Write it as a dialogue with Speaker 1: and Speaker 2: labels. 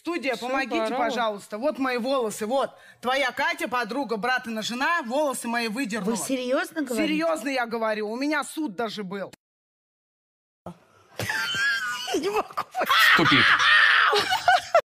Speaker 1: Студия, Все помогите, здорово. пожалуйста. Вот мои волосы, вот. Твоя Катя, подруга, брат и на жена, волосы мои выдернула. Вы серьезно говорите? Серьезно я говорю. У меня суд даже был. Не могу.